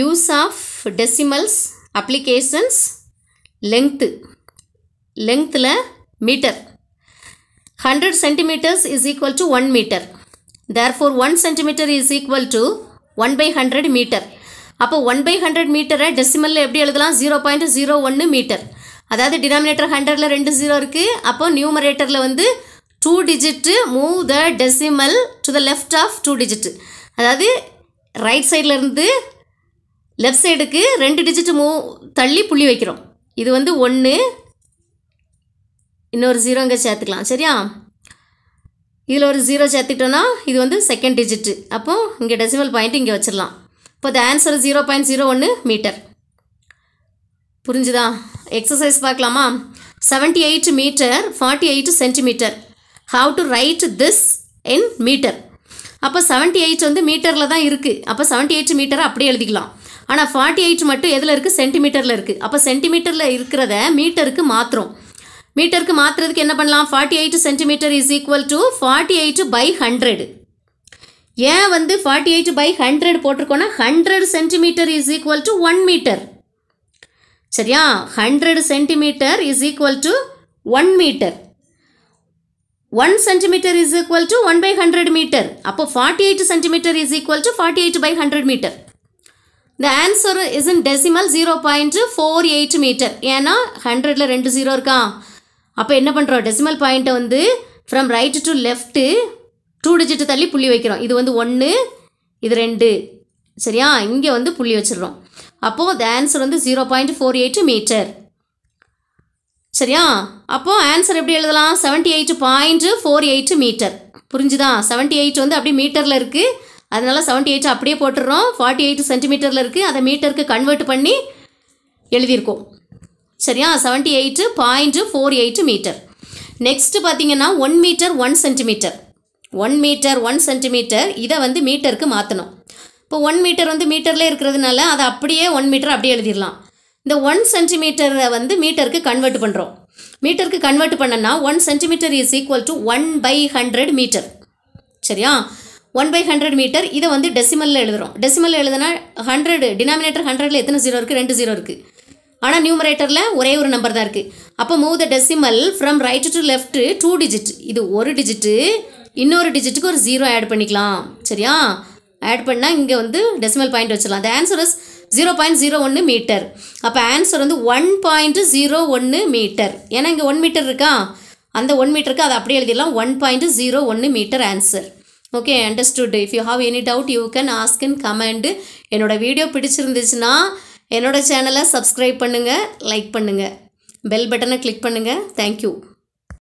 use of decimals applications length லெங்க்த்தில் metre hundred centimetres is equal to one metre therefore one centimetre is equal to one by hundred metre அப்போ one by hundred மீட்டரை டெசிமலில் எப்படி எழுதலாம் zero point zero ஒன்று metre அதாவது denominator ஹண்ட்ரடில் ரெண்டு ஜீரோ இருக்குது அப்போ நியூமரேட்டரில் வந்து two digit move the decimal to the left of two digit அதாவது ரைட் சைட்லேருந்து லெஃப்ட் சைடுக்கு ரெண்டு டிஜிட் மூ தள்ளி புள்ளி வைக்கிறோம் இது வந்து ஒன்று இன்னொரு ஜீரோ இங்கே சேர்த்துக்கலாம் சரியா இதில் ஒரு ஜீரோ சேர்த்துக்கிட்டோன்னா இது வந்து செகண்ட் டிஜிட்டு அப்போ இங்கே டெசிமல் பாயிண்ட் இங்கே வச்சிடலாம் இப்போ the answer zero point zero ஒன்று மீட்டர் புரிஞ்சுதா எக்ஸசைஸ் பார்க்கலாமா seventy eight metre forty eight centimetre how to write this in metre அப்போ செவன்ட்டி எயிட் வந்து மீட்டரில் தான் இருக்குது அப்போ செவன்ட்டி எயிட் மீட்டரை அப்படியே எழுதிக்கலாம் ஆனால் ஃபார்ட்டி எயிட் மட்டும் எதில் இருக்குது சென்டிமீட்டரில் இருக்குது அப்போ சென்டிமீட்டரில் இருக்கிறத மீட்டருக்கு மாற்றுறோம் மீட்டருக்கு மாற்றுறதுக்கு என்ன பண்ணலாம் forty eight centimetre is equal to forty eight by hundred ஏன் வந்து ஃபார்ட்டி எயிட் பை ஹண்ட்ரட் போட்டிருக்கோன்னா hundred centimetre is equal to one metre சரியா hundred centimetre is equal to one metre one centimetre is equal to one by hundred metre அப்போ forty eight centimetre is equal to forty eight by hundred metre the answer is in decimal zero point four eight metre ஏன்னா ஹண்ட்ரடில் ரெண்டு zero இருக்கா அப்போ என்ன பண்ணுறோம் decimal பாயிண்ட்டை வந்து from right to left two digit தள்ளி புள்ளி வைக்கிறோம் இது வந்து ஒன்று இது ரெண்டு சரியா இங்கே வந்து புள்ளி வச்சிடுறோம் அப்போது த ஆன்சர் வந்து zero point four eight metre சரியா அப்போது ஆன்சர் எப்படி எழுதலாம் seventy eight point four eight metre புரிஞ்சுதான் செவன்ட்டி எயிட் வந்து அப்படியே மீட்டரில் இருக்குது அதனால் செவன்ட்டி எயிட் அப்படியே போட்டுடுறோம் ஃபார்ட்டி எயிட் சென்டிமீட்டரில் இருக்குது அதை மீட்டருக்கு கன்வெர்ட் பண்ணி எழுதியிருக்கோம் சரியா seventy eight point four eight metre next பார்த்தீங்கன்னா one metre one centimetre one metre one centimetre இதை வந்து மீட்டருக்கு மாற்றணும் இப்போ ஒன் மீட்டர் வந்து மீட்டரில் இருக்கிறதுனால அதை அப்படியே ஒன் மீட்டர் அப்படியே எழுதிடலாம் இந்த ஒன் சென்டிமீட்டரை வந்து மீட்டருக்கு கன்வெர்ட் பண்ணுறோம் மீட்டருக்கு கன்வெர்ட் பண்ணனா one centimetre is equal to one by hundred metre சரியா ஒன் பை ஹண்ட்ரட் மீட்டர் இதை வந்து டெசிமலில் எழுதுகிறோம் டெசிமலில் எழுதுனா ஹண்ட்ரடு டினாமினேட்டர் ஹண்ட்ரடில் எத்தனை ஜீரோ இருக்குது ரெண்டு ஜீரோ இருக்குது ஆனால் நியூமரேட்டரில் ஒரே ஒரு நம்பர் தான் இருக்குது அப்போ move the decimal from right to left two digit இது ஒரு டிஜிட்டு இன்னொரு டிஜிட்டுக்கு ஒரு ஜீரோ ஆட் பண்ணிக்கலாம் சரியா ஆட் பண்ணால் இங்கே வந்து டெசிமல் பாயிண்ட் வச்சிடலாம் the answer is zero point zero ஒன்று மீட்டர் அப்போ ஆன்சர் வந்து ஒன் பாயிண்ட் ஜீரோ ஒன்று மீட்டர் ஏன்னா இங்கே ஒன் மீட்டர் இருக்கா அந்த ஒன் மீட்டருக்கு அதை அப்படியே எழுதிடலாம் ஒன் பாயிண்ட் ஜீரோ ஒன்று metre answer okay understood if you have any doubt you can ask in comment என்னோடய வீடியோ பிடிச்சிருந்துச்சுன்னா என்னோடய சேனலை சப்ஸ்கிரைப் பண்ணுங்கள் லைக் பண்ணுங்கள் பெல் பட்டனை கிளிக் பண்ணுங்கள் தேங்க்யூ